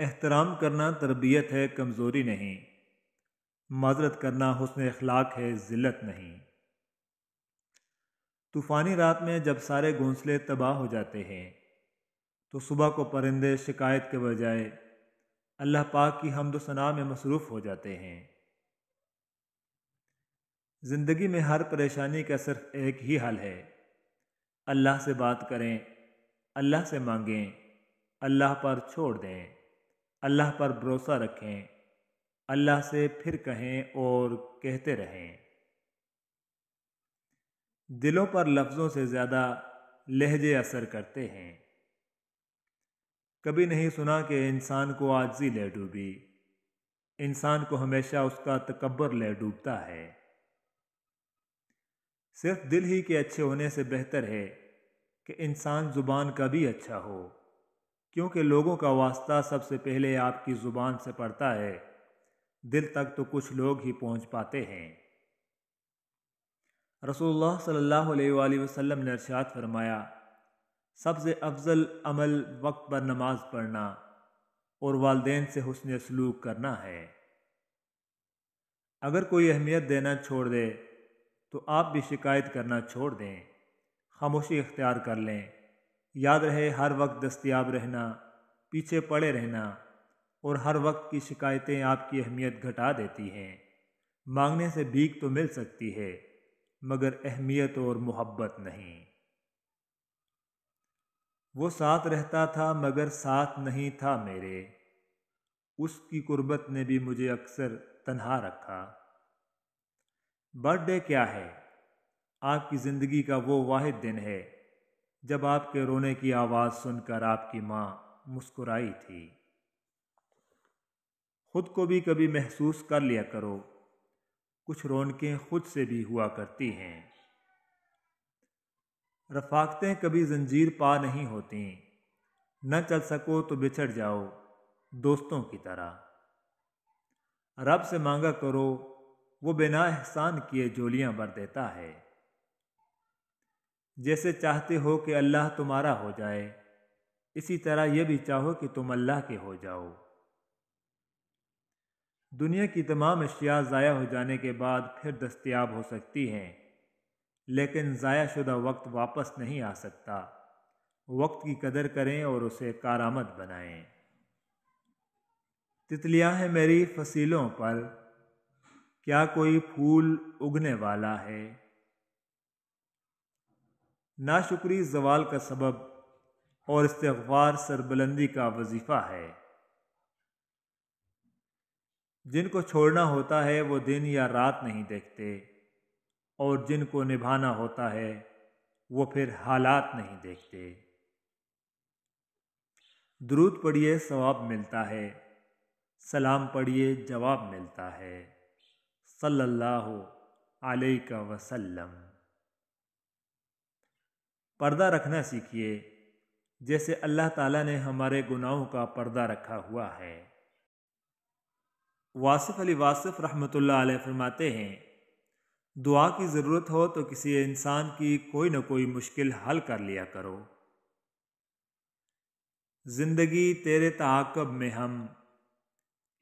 एहतराम करना तरबियत है कमज़ोरी नहीं मज़रत करना हसन अखलाक है ज़िल्लत नहीं तूफ़ानी रात में जब सारे घोंसले तबाह हो जाते हैं तो सुबह को परिंदे शिकायत के बजाय अल्लाह पाक की हमदोसना में मसरूफ़ हो जाते हैं ज़िंदगी में हर परेशानी का सिर्फ एक ही हल है अल्लाह से बात करें अल्लाह से मांगें अल्लाह पर छोड़ दें अल्लाह पर भरोसा रखें अल्लाह से फिर कहें और कहते रहें दिलों पर लफ्ज़ों से ज़्यादा लहजे असर करते हैं कभी नहीं सुना कि इंसान को आजी ले डूबी इंसान को हमेशा उसका तकबर ले डूबता है सिर्फ दिल ही के अच्छे होने से बेहतर है कि इंसान ज़ुबान का भी अच्छा हो क्योंकि लोगों का वास्ता सबसे पहले आपकी ज़ुबान से पड़ता है दिल तक तो कुछ लोग ही पहुंच पाते हैं रसोल्ला सल्लल्लाहु वसम ने अर्शात फरमाया सबसे अफजल अमल वक्त पर नमाज पढ़ना और वालदे से हसन सलूक करना है अगर कोई अहमियत देना छोड़ दे तो आप भी शिकायत करना छोड़ दें खामोशी इख्तियार कर लें याद रहे हर वक्त दस्तियाब रहना पीछे पड़े रहना और हर वक्त की शिकायतें आपकी अहमियत घटा देती हैं मांगने से भीख तो मिल सकती है मगर अहमियत और मोहब्बत नहीं वो साथ रहता था मगर साथ नहीं था मेरे उसकी कुर्बत ने भी मुझे अक्सर तन्हा रखा बर्थडे क्या है आपकी ज़िंदगी का वो वाहिद दिन है जब आपके रोने की आवाज़ सुनकर आपकी माँ मुस्कुराई थी खुद को भी कभी महसूस कर लिया करो कुछ रौनकें खुद से भी हुआ करती हैं रफाकतें कभी जंजीर पा नहीं होती न चल सको तो बिछड़ जाओ दोस्तों की तरह रब से मांगा करो वो बिना एहसान किए जोलियां भर देता है जैसे चाहते हो कि अल्लाह तुम्हारा हो जाए इसी तरह यह भी चाहो कि तुम अल्लाह के हो जाओ दुनिया की तमाम अशिया ज़ाया हो जाने के बाद फिर दस्तियाब हो सकती हैं लेकिन ज़ाया शुदा वक्त वापस नहीं आ सकता वक्त की कदर करें और उसे आमद बनाएं तितलियाँ हैं मेरी फसीलों पर क्या कोई फूल उगने वाला है नाशुक्री जवाल का सबब और इस्तवार सरबुलंदी का वजीफ़ा है जिनको छोड़ना होता है वो दिन या रात नहीं देखते और जिनको निभाना होता है वो फिर हालात नहीं देखते द्रुत पढ़िए सवाब मिलता है सलाम पढ़िए जवाब मिलता है सल्लल्लाहु अलैहि वसल्लम पर्दा रखना सीखिए जैसे अल्लाह ताला ने हमारे गुनाहों का पर्दा रखा हुआ है वासिफ़ अली वासिफ़ रहमतुल्लाह अलैह फरमाते हैं दुआ की ज़रूरत हो तो किसी इंसान की कोई ना कोई मुश्किल हल कर लिया करो ज़िंदगी तेरे ताकब में हम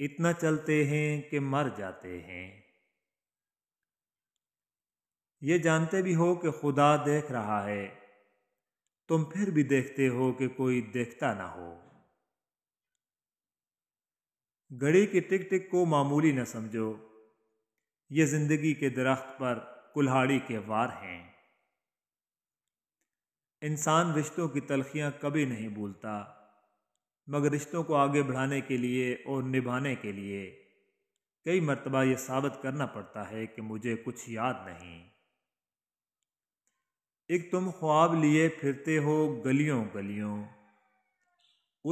इतना चलते हैं कि मर जाते हैं ये जानते भी हो कि खुदा देख रहा है तुम फिर भी देखते हो कि कोई देखता ना हो घड़ी की टिक टिक को मामूली न समझो ये जिंदगी के दरख्त पर कुल्हाड़ी के वार हैं इंसान रिश्तों की तलखियां कभी नहीं भूलता मगर रिश्तों को आगे बढ़ाने के लिए और निभाने के लिए कई मरतबा ये साबित करना पड़ता है कि मुझे कुछ याद नहीं एक तुम ख्वाब लिए फिरते हो गलियों गलियों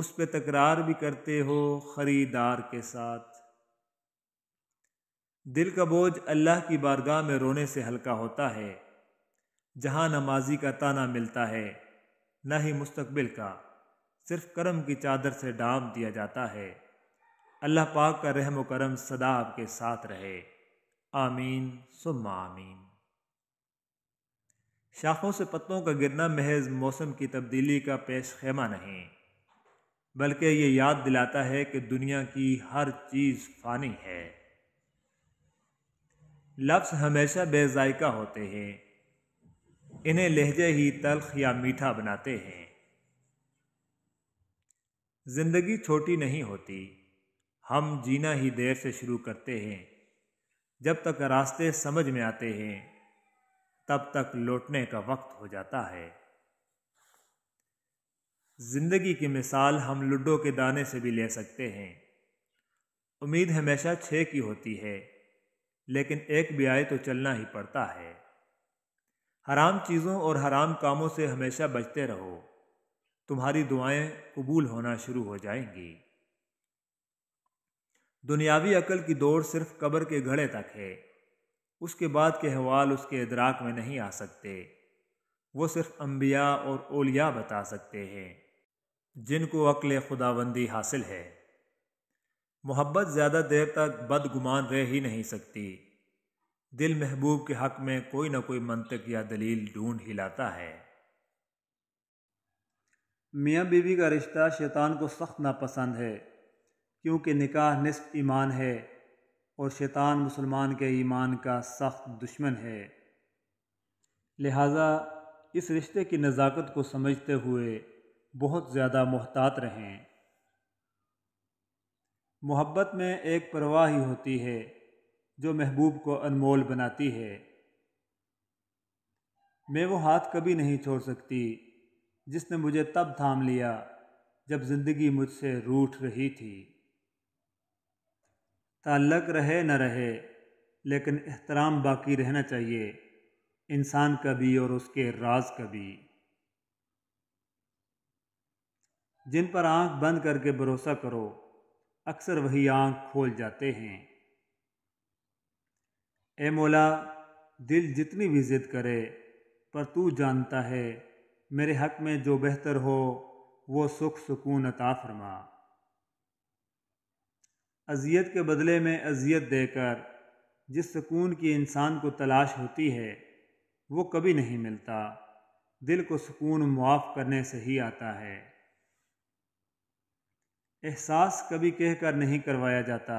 उस पे तकरार भी करते हो ख़रीदार के साथ दिल का बोझ अल्लाह की बारगाह में रोने से हल्का होता है जहाँ न माजी का ताना मिलता है न ही मुस्तबिल का सिर्फ करम की चादर से डाम दिया जाता है अल्लाह पाक का रहम करम सदा आपके साथ रहे आमीन सुम्मा आमीन शाखों से पत्तों का गिरना महज मौसम की तब्दीली का पेश खेमा नहीं बल्कि ये याद दिलाता है कि दुनिया की हर चीज़ फानी है लफ्ज़ हमेशा बेजायका होते हैं इन्हें लहजे ही तलख या मीठा बनाते हैं ज़िंदगी छोटी नहीं होती हम जीना ही देर से शुरू करते हैं जब तक रास्ते समझ में आते हैं तब तक लौटने का वक्त हो जाता है ज़िंदगी की मिसाल हम लूडो के दाने से भी ले सकते हैं उम्मीद हमेशा छः की होती है लेकिन एक भी आए तो चलना ही पड़ता है हराम चीज़ों और हराम कामों से हमेशा बचते रहो तुम्हारी दुआएं कबूल होना शुरू हो जाएंगी दुनियावी अकल की दौड़ सिर्फ कब्र के घड़े तक है उसके बाद के हवाल उसके इदराक में नहीं आ सकते वो सिर्फ अम्बिया और ओलिया बता सकते हैं जिनको अक्ल खुदाबंदी हासिल है मोहब्बत ज़्यादा देर तक बदगुमान रह ही नहीं सकती दिल महबूब के हक़ में कोई ना कोई मंतक या दलील ढूंढ ही लाता है मियाँ बीवी का रिश्ता शैतान को सख्त नापसंद है क्योंकि निकाह निसफ ईमान है और शैतान मुसलमान के ईमान का सख्त दुश्मन है लिहाजा इस रिश्ते की नज़ाकत को समझते हुए बहुत ज़्यादा मोहतात रहें मोहब्बत में एक परवाह ही होती है जो महबूब को अनमोल बनाती है मैं वो हाथ कभी नहीं छोड़ सकती जिसने मुझे तब थाम लिया जब ज़िंदगी मुझसे रूठ रही थी ताल्लक रहे न रहे लेकिन एहतराम बाकी रहना चाहिए इंसान का भी और उसके राज का भी जिन पर आंख बंद करके भरोसा करो अक्सर वही आंख खोल जाते हैं ए मौला दिल जितनी भी जिद करे पर तू जानता है मेरे हक में जो बेहतर हो वो सुख सुकून अता फरमा अजियत के बदले में अजियत देकर जिस सुकून की इंसान को तलाश होती है वो कभी नहीं मिलता दिल को सुकून मुआफ़ करने से ही आता है एहसास कभी कह कर नहीं करवाया जाता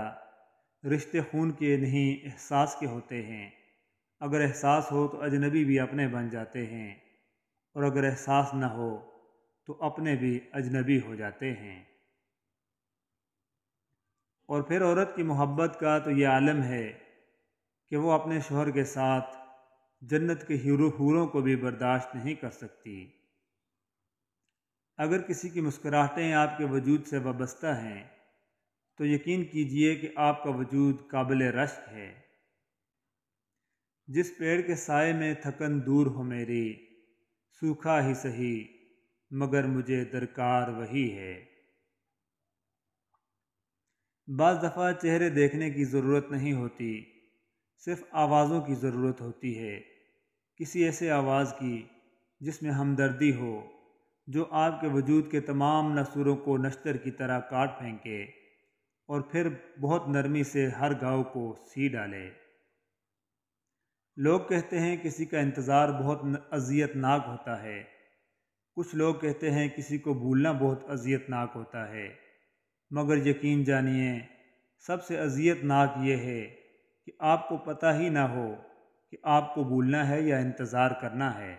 रिश्ते खून के नहीं एहसास के होते हैं अगर एहसास हो तो अजनबी भी अपने बन जाते हैं और अगर एहसास ना हो तो अपने भी अजनबी हो जाते हैं और फिर औरत की मोहब्बत का तो ये आलम है कि वो अपने शोहर के साथ जन्नत के हीरो हूरों को भी बर्दाश्त नहीं कर सकती अगर किसी की मुस्कराहटें आपके वजूद से वाबस्ता हैं तो यकीन कीजिए कि आपका वजूद काबिल रश्क है जिस पेड़ के साय में थकन दूर हो मेरी सूखा ही सही मगर मुझे दरकार वही है बज़ दफ़ा चेहरे देखने की ज़रूरत नहीं होती सिर्फ आवाज़ों की ज़रूरत होती है किसी ऐसे आवाज़ की जिसमें हमदर्दी हो जो आपके वजूद के तमाम नसूरों को नश्तर की तरह काट फेंके और फिर बहुत नरमी से हर गाँव को सी डाले लोग कहते हैं किसी का इंतज़ार बहुत अजियतनाक होता है कुछ लोग कहते हैं किसी को भूलना बहुत अजियतनाक होता है मगर यकीन जानिए सबसे अजियतनाक ये है कि आपको पता ही ना हो कि आपको भूलना है या इंतज़ार करना है